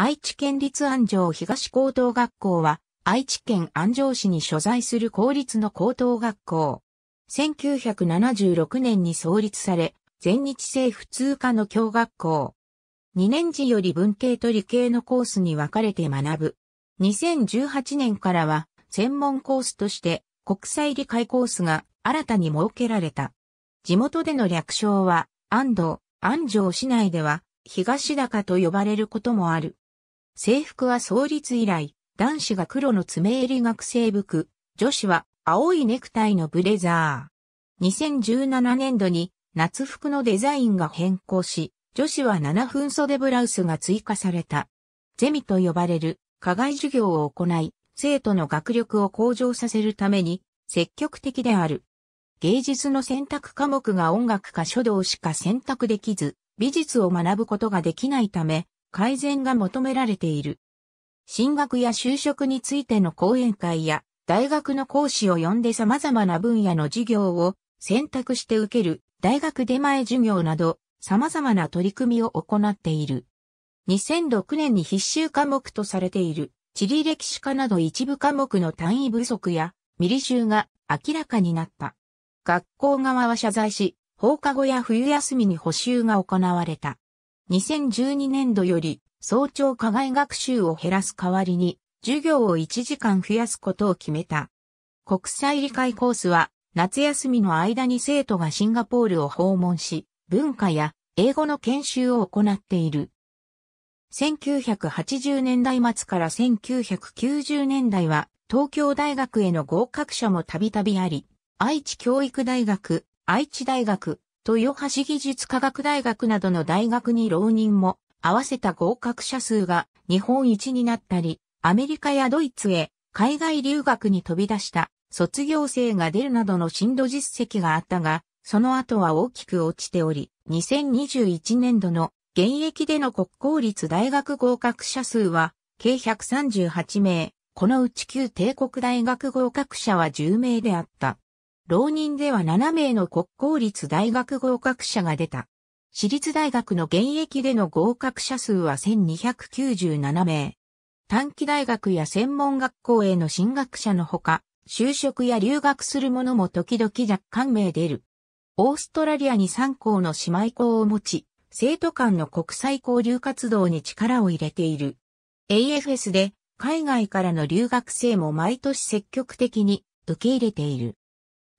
愛知県立安城東高等学校は、愛知県安城市に所在する公立の高等学校。1976年に創立され、全日制普通科の教学校。2年時より文系と理系のコースに分かれて学ぶ。2018年からは、専門コースとして、国際理解コースが新たに設けられた。地元での略称は、安藤、安城市内では、東高と呼ばれることもある。制服は創立以来、男子が黒の爪襟学生服、女子は青いネクタイのブレザー。2017年度に夏服のデザインが変更し、女子は7分袖ブラウスが追加された。ゼミと呼ばれる課外授業を行い、生徒の学力を向上させるために積極的である。芸術の選択科目が音楽か書道しか選択できず、美術を学ぶことができないため、改善が求められている。進学や就職についての講演会や大学の講師を呼んで様々な分野の授業を選択して受ける大学出前授業など様々な取り組みを行っている。2006年に必修科目とされている地理歴史科など一部科目の単位不足や未履修が明らかになった。学校側は謝罪し、放課後や冬休みに補修が行われた。2012年度より早朝課外学習を減らす代わりに、授業を1時間増やすことを決めた。国際理解コースは、夏休みの間に生徒がシンガポールを訪問し、文化や英語の研修を行っている。1980年代末から1990年代は、東京大学への合格者もたびたびあり、愛知教育大学、愛知大学、豊橋技術科学大学などの大学に浪人も合わせた合格者数が日本一になったり、アメリカやドイツへ海外留学に飛び出した卒業生が出るなどの進路実績があったが、その後は大きく落ちており、2021年度の現役での国公立大学合格者数は計138名、このうち旧帝国大学合格者は10名であった。浪人では7名の国公立大学合格者が出た。私立大学の現役での合格者数は1297名。短期大学や専門学校への進学者のほか、就職や留学する者も時々若干名出る。オーストラリアに3校の姉妹校を持ち、生徒間の国際交流活動に力を入れている。AFS で海外からの留学生も毎年積極的に受け入れている。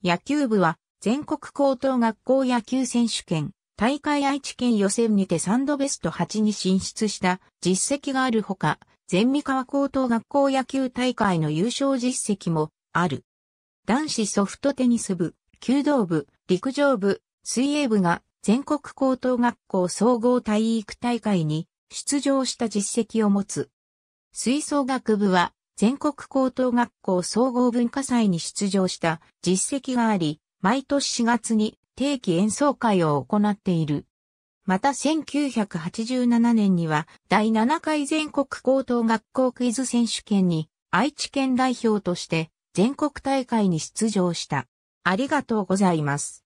野球部は全国高等学校野球選手権大会愛知県予選にてサンドベスト8に進出した実績があるほか、全三河高等学校野球大会の優勝実績もある。男子ソフトテニス部、弓道部、陸上部、水泳部が全国高等学校総合体育大会に出場した実績を持つ。吹奏楽部は全国高等学校総合文化祭に出場した実績があり、毎年4月に定期演奏会を行っている。また1987年には第7回全国高等学校クイズ選手権に愛知県代表として全国大会に出場した。ありがとうございます。